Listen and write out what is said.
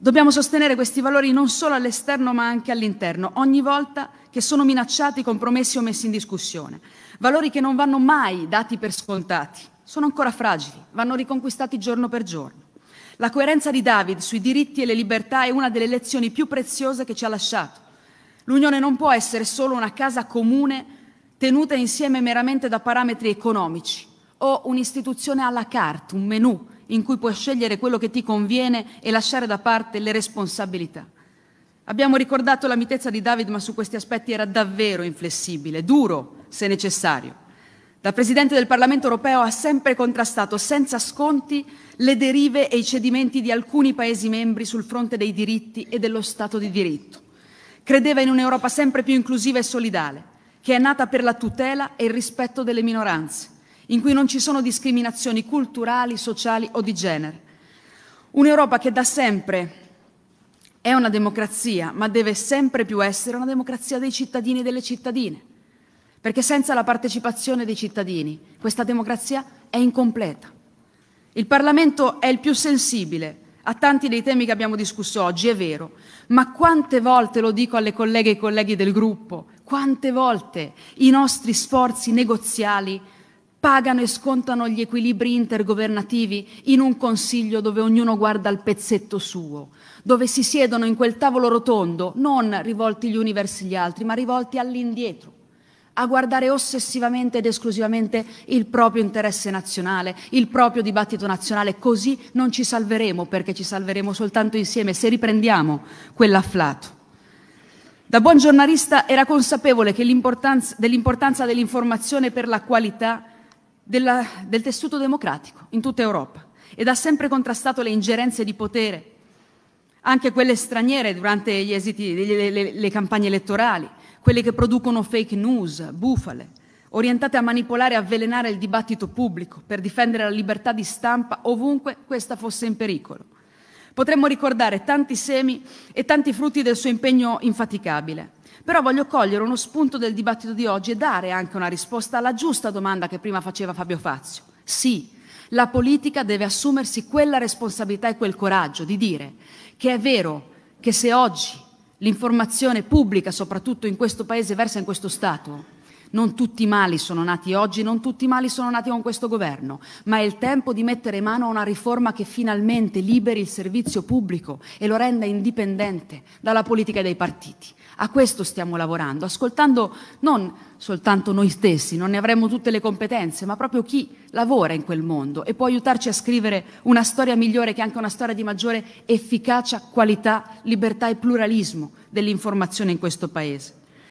Dobbiamo sostenere questi valori non solo all'esterno ma anche all'interno, ogni volta che sono minacciati, compromessi o messi in discussione. Valori che non vanno mai dati per scontati, sono ancora fragili, vanno riconquistati giorno per giorno. La coerenza di David sui diritti e le libertà è una delle lezioni più preziose che ci ha lasciato. L'Unione non può essere solo una casa comune tenuta insieme meramente da parametri economici o un'istituzione alla carte, un menù in cui puoi scegliere quello che ti conviene e lasciare da parte le responsabilità. Abbiamo ricordato la mitezza di David, ma su questi aspetti era davvero inflessibile, duro se necessario. Da Presidente del Parlamento europeo ha sempre contrastato senza sconti le derive e i cedimenti di alcuni Paesi membri sul fronte dei diritti e dello Stato di diritto. Credeva in un'Europa sempre più inclusiva e solidale, che è nata per la tutela e il rispetto delle minoranze in cui non ci sono discriminazioni culturali, sociali o di genere. Un'Europa che da sempre è una democrazia, ma deve sempre più essere una democrazia dei cittadini e delle cittadine, perché senza la partecipazione dei cittadini questa democrazia è incompleta. Il Parlamento è il più sensibile a tanti dei temi che abbiamo discusso oggi, è vero, ma quante volte lo dico alle colleghe e ai colleghi del gruppo, quante volte i nostri sforzi negoziali pagano e scontano gli equilibri intergovernativi in un consiglio dove ognuno guarda il pezzetto suo, dove si siedono in quel tavolo rotondo, non rivolti gli uni verso gli altri, ma rivolti all'indietro, a guardare ossessivamente ed esclusivamente il proprio interesse nazionale, il proprio dibattito nazionale, così non ci salveremo perché ci salveremo soltanto insieme se riprendiamo quell'afflato. Da buon giornalista era consapevole dell'importanza dell'informazione per la qualità della, del tessuto democratico in tutta Europa ed ha sempre contrastato le ingerenze di potere, anche quelle straniere durante esiti, le, le, le campagne elettorali, quelle che producono fake news, bufale, orientate a manipolare e avvelenare il dibattito pubblico per difendere la libertà di stampa ovunque questa fosse in pericolo. Potremmo ricordare tanti semi e tanti frutti del suo impegno infaticabile. Però voglio cogliere uno spunto del dibattito di oggi e dare anche una risposta alla giusta domanda che prima faceva Fabio Fazio. Sì, la politica deve assumersi quella responsabilità e quel coraggio di dire che è vero che se oggi l'informazione pubblica, soprattutto in questo Paese, versa in questo Stato, non tutti i mali sono nati oggi, non tutti i mali sono nati con questo governo, ma è il tempo di mettere mano a una riforma che finalmente liberi il servizio pubblico e lo renda indipendente dalla politica dei partiti. A questo stiamo lavorando, ascoltando non soltanto noi stessi, non ne avremmo tutte le competenze, ma proprio chi lavora in quel mondo e può aiutarci a scrivere una storia migliore che è anche una storia di maggiore efficacia, qualità, libertà e pluralismo dell'informazione in questo Paese.